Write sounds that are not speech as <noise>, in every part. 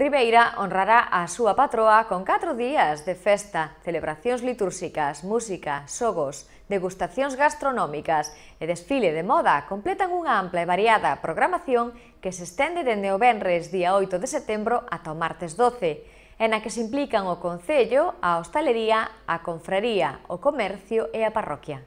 Ribeira honrará a súa patroa con 4 días de festa, celebracións litúrxicas, música, xogos, degustacións gastronómicas e desfile de moda completan unha ampla e variada programación que se estende dende o Benres día 8 de setembro ata o martes 12, en a que se implican o Concello, a hostalería, a confraría, o comercio e a parroquia.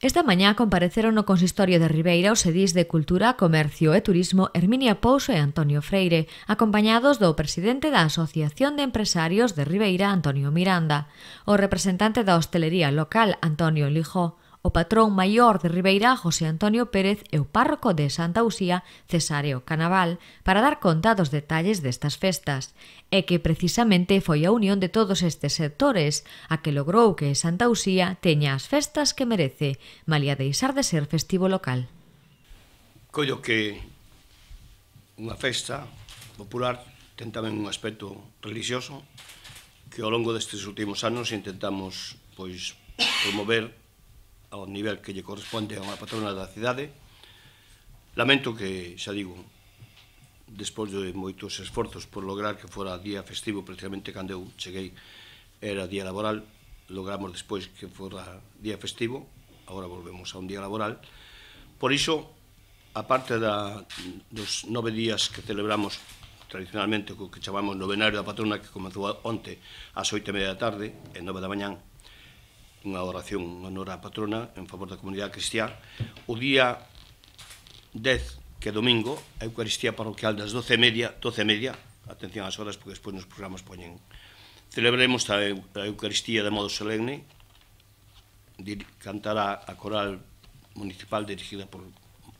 Esta mañá compareceron no consistorio de Ribeira os edís de Cultura, Comercio e Turismo Herminia Pouso e Antonio Freire, acompañados do presidente da Asociación de Empresarios de Ribeira, Antonio Miranda, o representante da hostelería local, Antonio Lijó, o patrón maior de Ribeira José Antonio Pérez e o párroco de Santa Usía Cesáreo Canaval para dar conta dos detalles destas festas, e que precisamente foi a unión de todos estes sectores a que logrou que Santa Usía teña as festas que merece, malia deixar de ser festivo local. Collo que unha festa popular ten tamén un aspecto religioso que ao longo destes últimos anos intentamos pois promover ao nivel que lle corresponde a unha patrona da cidade. Lamento que, xa digo, despois de moitos esforzos por lograr que fora día festivo, precisamente cando eu cheguei era día laboral, logramos despois que fora día festivo, agora volvemos a un día laboral. Por iso, aparte da, dos nove días que celebramos tradicionalmente o que chamamos novenario da patrona que comezou onte ás oito e media da tarde e nove da mañán unha oración en honor á patrona en favor da comunidade cristiá. O día 10, que é domingo, a Eucaristía parroquial das 12 e media, 12 e media, atención ás horas, porque despois nos programas poñen. Celebremos a Eucaristía de modo solemne, cantará a coral municipal dirigida por,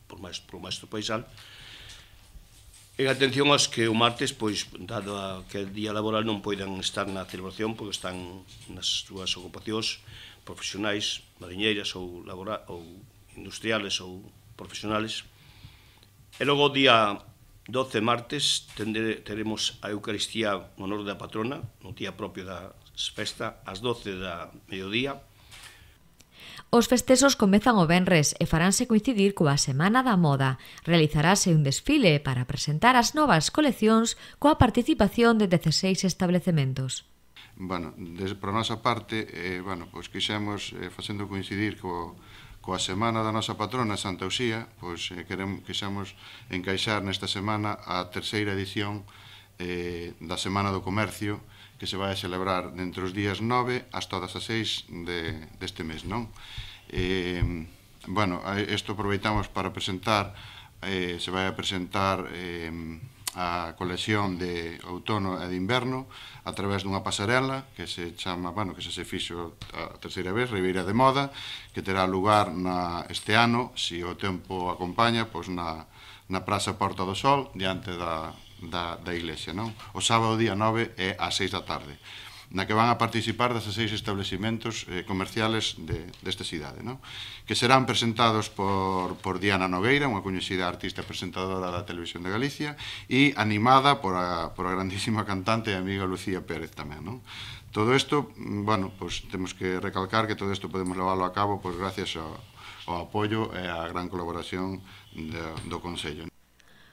por, maestro, por maestro Paisal, E atención aos que o martes, pois, dado a que é día laboral, non poidan estar na celebración, porque están nas súas ocupacións, profesionais, mariñeiras ou, labora, ou industriales ou profesionales. E logo o día 12 martes tende, teremos a Eucaristía no honor da patrona, no día propio da festa, ás 12 da mediodía. Os festexos comezan o Benres e faránse coincidir coa Semana da Moda. Realizarase un desfile para presentar as novas coleccións coa participación de 16 establecementos. Bueno, des, para a nosa parte, eh, bueno, pois quixemos, eh, facendo coincidir co, coa semana da nosa patrona Santa Uxía, pois eh, queremos, quixemos encaixar nesta semana a terceira edición eh, da Semana do Comercio, que se vai a celebrar dentre os días 9 hasta todas as 6 de, deste mes, non? Eh, bueno, isto aproveitamos para presentar, eh, se vai a presentar... Eh, a colección de outono e de inverno a través dunha pasarela que se chama, bueno, que se se fixo a terceira vez, Ribeira de Moda, que terá lugar na este ano, se si o tempo acompaña, pois na, na Praza Porta do Sol, diante da, da, da iglesia, non? O sábado día 9 é a 6 da tarde na que van a participar 16 establecimentos eh, comerciales de, desta cidade, no? que serán presentados por, por Diana Nogueira, unha coñecida artista presentadora da Televisión de Galicia, e animada por a, por a grandísima cantante e amiga Lucía Pérez tamén. No? Todo isto, mm, bueno, pues, temos que recalcar que todo isto podemos leválo a cabo pues, gracias ao, ao apoio e á gran colaboración de, do Consello.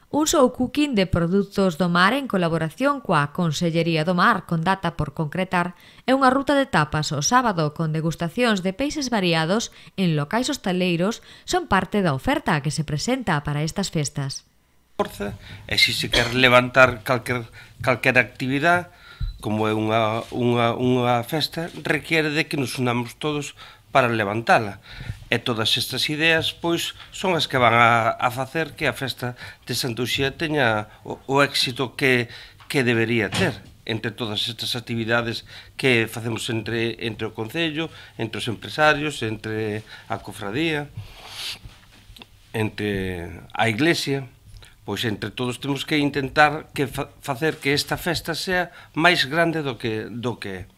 Un show cooking de produtos do mar en colaboración coa Consellería do Mar con data por concretar é unha ruta de tapas o sábado con degustacións de peixes variados en locais hostaleiros son parte da oferta que se presenta para estas festas. Forza, e se se quer levantar calquer, calquer actividade, como é unha, unha, unha festa, requiere de que nos unamos todos para levantala. E todas estas ideas, pois, son as que van a, a facer que a festa de Santuxía teña o, o éxito que, que debería ter entre todas estas actividades que facemos entre, entre o Concello, entre os empresarios, entre a cofradía, entre a iglesia, pois entre todos temos que intentar que fa, facer que esta festa sea máis grande do que, do que é.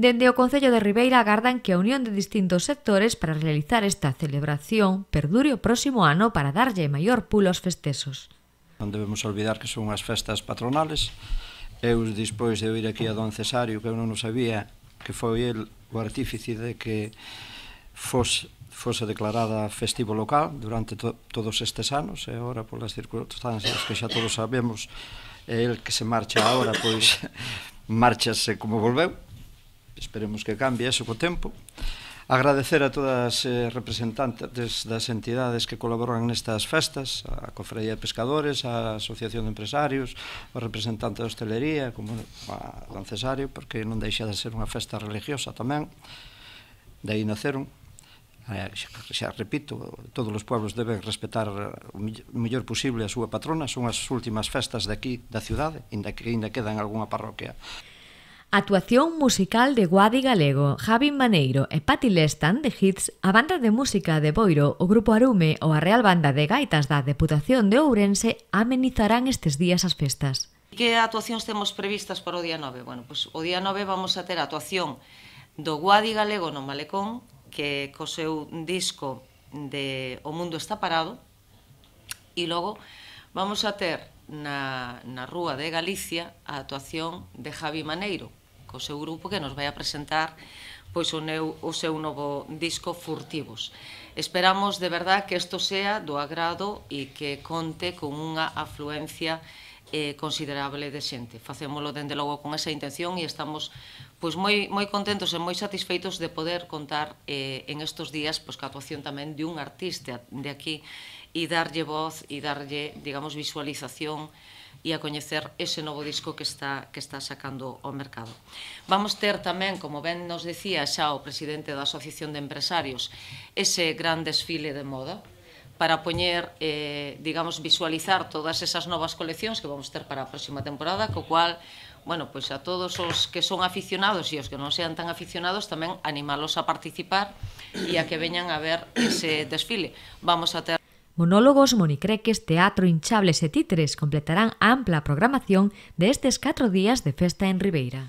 Dende o Concello de Ribeira agardan que a unión de distintos sectores para realizar esta celebración perdure o próximo ano para darlle maior pulo aos festesos. Non debemos olvidar que son as festas patronales. Eu, dispois de oír aquí a don Cesario, que eu non o sabía, que foi el o artífice de que fos, fose declarada festivo local durante to, todos estes anos e agora polas circunstancias que xa todos sabemos el que se marcha agora pois <laughs> marchase como volveu esperemos que cambie eso co tempo. Agradecer a todas as eh, representantes das entidades que colaboran nestas festas, a Cofreía de Pescadores, a Asociación de Empresarios, o representante da hostelería, como a Don Cesario, porque non deixa de ser unha festa religiosa tamén, de aí naceron, eh, xa, xa repito, todos os pobos deben respetar o mellor posible a súa patrona, son as últimas festas daqui da cidade, inda que ainda quedan algunha parroquia Actuación musical de Guadi Galego, Javi Maneiro e Pati Lestan de Hits, a banda de música de Boiro, o Grupo Arume ou a Real Banda de Gaitas da Deputación de Ourense amenizarán estes días as festas. Que actuacións temos previstas para o día 9? Bueno, pois, o día 9 vamos a ter a actuación do Guadi Galego no Malecón, que co seu disco de O Mundo Está Parado, e logo vamos a ter na, na Rúa de Galicia a actuación de Javi Maneiro, co seu grupo que nos vai a presentar pois o, neu, o seu novo disco Furtivos. Esperamos de verdad que isto sea do agrado e que conte con unha afluencia eh, considerable de xente. Facémolo dende logo con esa intención e estamos pois moi moi contentos e moi satisfeitos de poder contar eh, en estos días pois que a actuación tamén de un artista de aquí e darlle voz e darlle, digamos, visualización e a coñecer ese novo disco que está, que está sacando ao mercado. Vamos ter tamén, como ben nos decía xa o presidente da Asociación de Empresarios, ese gran desfile de moda, para poñer, eh, digamos, visualizar todas esas novas coleccións que vamos ter para a próxima temporada, co cual, bueno, pois a todos os que son aficionados e os que non sean tan aficionados tamén animalos a participar e a que veñan a ver ese desfile. Vamos a ter Monólogos, monicreques, teatro, hinchables e títeres completarán a ampla programación destes catro días de festa en Ribeira.